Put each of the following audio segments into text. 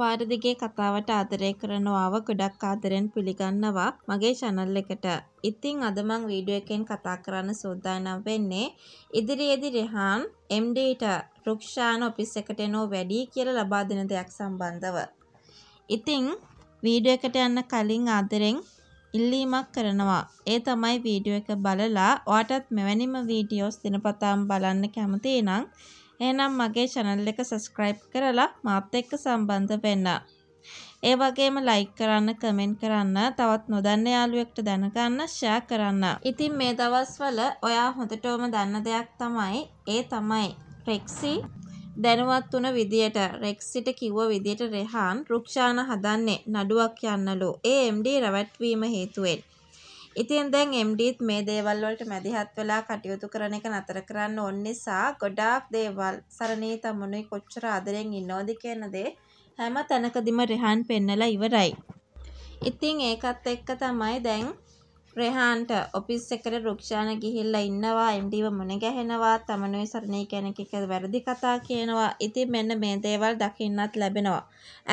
පාරදිගේ කතාවට ආදරය කරනවාව ගොඩක් ආදරෙන් පිළිගන්නවා මගේ channel එකට. ඉතින් අද මං වීඩියෝ එකෙන් කතා කරන්න සූදානම් වෙන්නේ ඉදිරියේදී රෙහාන් MD-ට රුක්ෂාන ඔෆිස් එකට එනෝ වැඩි කියලා ලබා දෙන දෙයක් සම්බන්ධව. ඉතින් වීඩියෝ එකට යන්න කලින් ආදරෙන් ඉල්ලීමක් කරනවා. ඒ තමයි වීඩියෝ එක බලලා ඔයාටත් මෙවැනිම වීඩියෝස් දිනපතාම බලන්න කැමති නම් එහෙනම් මගේ channel එක subscribe කරලා මාත් එක්ක සම්බන්ධ වෙන්න. ඒ වගේම ලයික් කරන්න, කමෙන්ට් කරන්න, තවත් නොදන්න යාළුවෙක්ට දැනගන්න, ෂෙයා කරන්න. ඉතින් මේ දවස්වල ඔයා හොඳටම දන්න දෙයක් තමයි ඒ තමයි රෙක්සි දැනුවත් වුණ විදියට රෙක්සිට කිව්ව විදියට රෙහාන් රුක්ෂාන හදන්නේ නඩුවක් යන්නලු. ඒ MD රැවට්වීම හේතුවෙන්. ඉතින් දැන් MDත් මේ දේවල් වලට මැදිහත් වෙලා කටයුතු කරන එක නතර කරන්න ඕන නිසා ගොඩාක් දේවල් සරණී තමුණුයි කොච්චර ආදරෙන් ඉන්නවද කියන දේ හැම තැනකදීම රෙහන් පෙන්නලා ඉවරයි. ඉතින් ඒකත් එක්ක තමයි දැන් රෙහාන්ට ඔෆිස් එකට රුක්ෂාන ගිහිල්ලා ඉන්නවා එම්ඩිව මුණ ගැහෙනවා තමනුයි සරණේ කෙනෙක් එක්ක වැරදි කතා කියනවා. ඉතින් මෙන්න මේ දේවල් දකින්නත් ලැබෙනවා.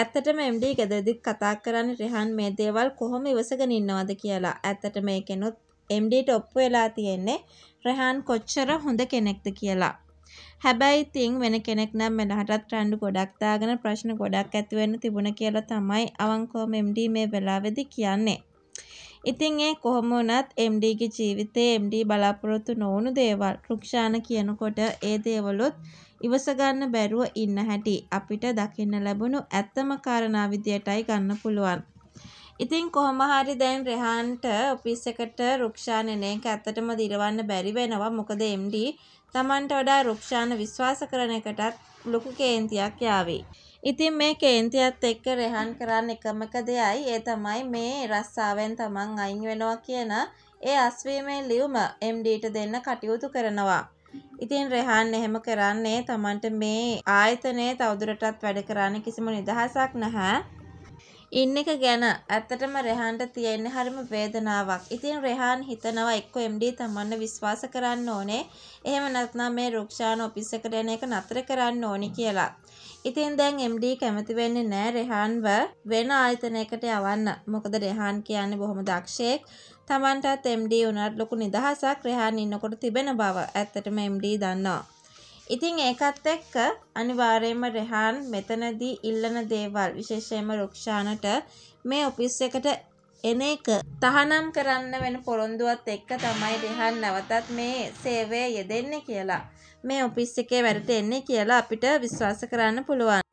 ඇත්තටම එම්ඩි ගෙදරදිත් කතා කරන්නේ රෙහාන් මේ දේවල් කොහොම ඉවසගෙන ඉන්නවද කියලා. ඇත්තට මේකෙනුත් එම්ඩිට ඔප්පු වෙලා තියෙන්නේ රෙහාන් කොච්චර හොඳ කෙනෙක්ද කියලා. හැබැයි ඉතින් වෙන කෙනෙක් නම් මෙලහටත් රණ්ඩු ගොඩක් දාගෙන ප්‍රශ්න ගොඩක් ඇති වෙන්න තිබුණ කියලා තමයි අවංකවම එම්ඩි මේ වෙලාවේදී කියන්නේ. ඉතින් ඒ කොහොම වුණත් MDගේ ජීවිතේ MD බලාපොරොත්තු නොවුණු දේවල් රුක්ෂාන කියනකොට ඒ දේවලුත් ඉවස ගන්න බැරුව ඉන්න හැටි අපිට දකින්න ලැබුණු ඇත්තම කාරණා විදියටයි ගන්න පුළුවන්. ඉතින් කොහොම හරි දැන් රෙහන්ට ඔෆිස් එකට රුක්ෂාන එන එක ඇත්තටම දිරවන්න බැරි වෙනවා. මොකද MD තමන්ට වඩා රුක්ෂාන විශ්වාස කරන එකටත් ලොකු කේන්තියක් යාවේ. ඉතින් මේ කේන්තියත් එක්ක රෙහන් කරන්න එකමක දෙයයි ඒ තමයි මේ රස්සාාවෙන් තමන් අයින් වෙනවා කියන ඒ අස්වීමේ ලියුම එම්ඩීට දෙන්න කටයුතු කරනවා. ඉතින් රෙහන් එහෙම කරන්නේ තමන්ට මේ ආයතනය තවදුරටත් වැඩ කරන්න කිසිම නිදහසක් නැහැ ඉන්න එක ගැන ඇත්තටම රෙහන්ට තියෙන්නේ හරිම වේදනාවක්. ඉතින් රෙහාන් හිතනවා එක්ක MD තමන්ව විශ්වාස කරන්න ඕනේ. එහෙම නැත්නම් මේ රුක්ෂාන ඔෆිස් එකට එන එක නතර කරන්න ඕනි කියලා. ඉතින් දැන් MD කැමති වෙන්නේ නැහැ රෙහාන්ව වෙන ආයතනයකට යවන්න. මොකද රෙහාන් කියන්නේ බොහොම දක්ෂයෙක්. තමන්ටත් MD උනත් ලොකු නිදහසක් රෙහාන් ඉන්නකොට තිබෙන බව ඇත්තටම MD දන්නවා. ඉතින් ඒකත් එක්ක අනිවාර්යයෙන්ම රෙහාන් මෙතනදී ඉල්ලන දේවල් විශේෂයෙන්ම රුක්ෂානට මේ ඔෆිස් එකට එන එක තහනම් කරන්න වෙන පොරොන්දුවත් එක්ක තමයි රෙහාන් නැවතත් මේ සේවය යෙදෙන්නේ කියලා. මේ ඔෆිස් එකේ වැඩට එන්නේ කියලා අපිට විශ්වාස කරන්න පුළුවන්.